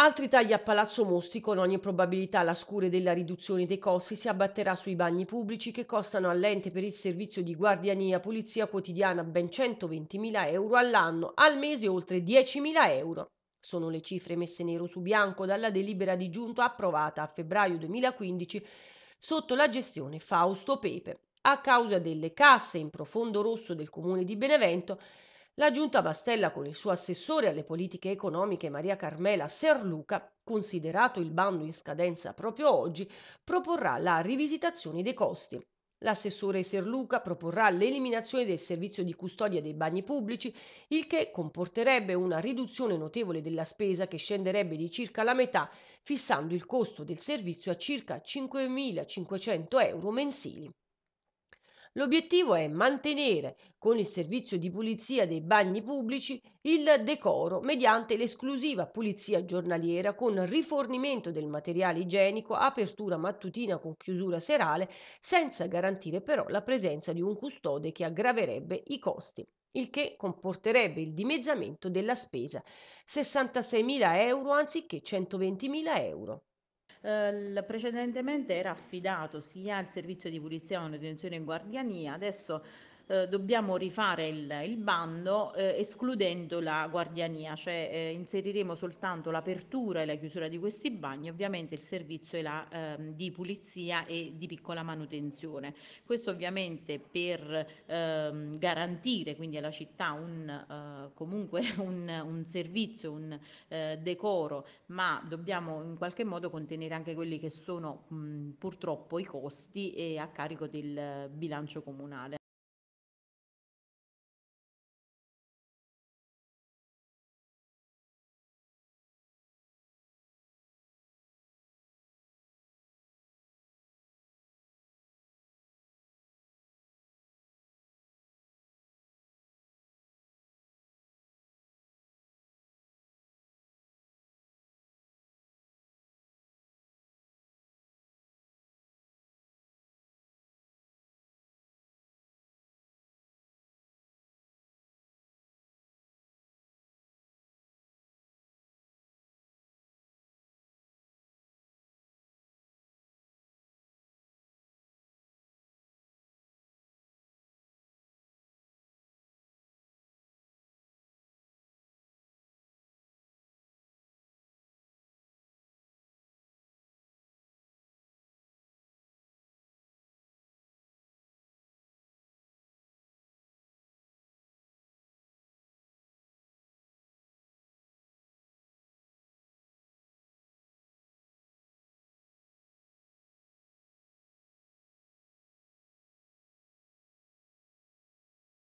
Altri tagli a Palazzo Mosti, con ogni probabilità la scure della riduzione dei costi si abbatterà sui bagni pubblici che costano all'ente per il servizio di guardiania pulizia quotidiana ben 120.000 euro all'anno, al mese oltre 10.000 euro. Sono le cifre messe nero su bianco dalla delibera di giunta approvata a febbraio 2015 sotto la gestione Fausto Pepe. A causa delle casse in profondo rosso del comune di Benevento, la giunta Bastella con il suo assessore alle politiche economiche Maria Carmela Serluca, considerato il bando in scadenza proprio oggi, proporrà la rivisitazione dei costi. L'assessore Serluca proporrà l'eliminazione del servizio di custodia dei bagni pubblici, il che comporterebbe una riduzione notevole della spesa che scenderebbe di circa la metà, fissando il costo del servizio a circa 5.500 euro mensili. L'obiettivo è mantenere con il servizio di pulizia dei bagni pubblici il decoro mediante l'esclusiva pulizia giornaliera con rifornimento del materiale igienico, apertura mattutina con chiusura serale, senza garantire però la presenza di un custode che aggraverebbe i costi il che comporterebbe il dimezzamento della spesa, 66.000 euro anziché 120.000 euro eh, precedentemente era affidato sia al servizio di pulizia, manutenzione e guardiania, adesso eh, dobbiamo rifare il, il bando eh, escludendo la guardiania, cioè eh, inseriremo soltanto l'apertura e la chiusura di questi bagni, ovviamente il servizio la, ehm, di pulizia e di piccola manutenzione. Questo ovviamente per ehm, garantire quindi alla città un, eh, comunque un, un, servizio, un eh, decoro, ma dobbiamo in qualche modo contenere anche quelli che sono mh, purtroppo i costi e a carico del bilancio comunale.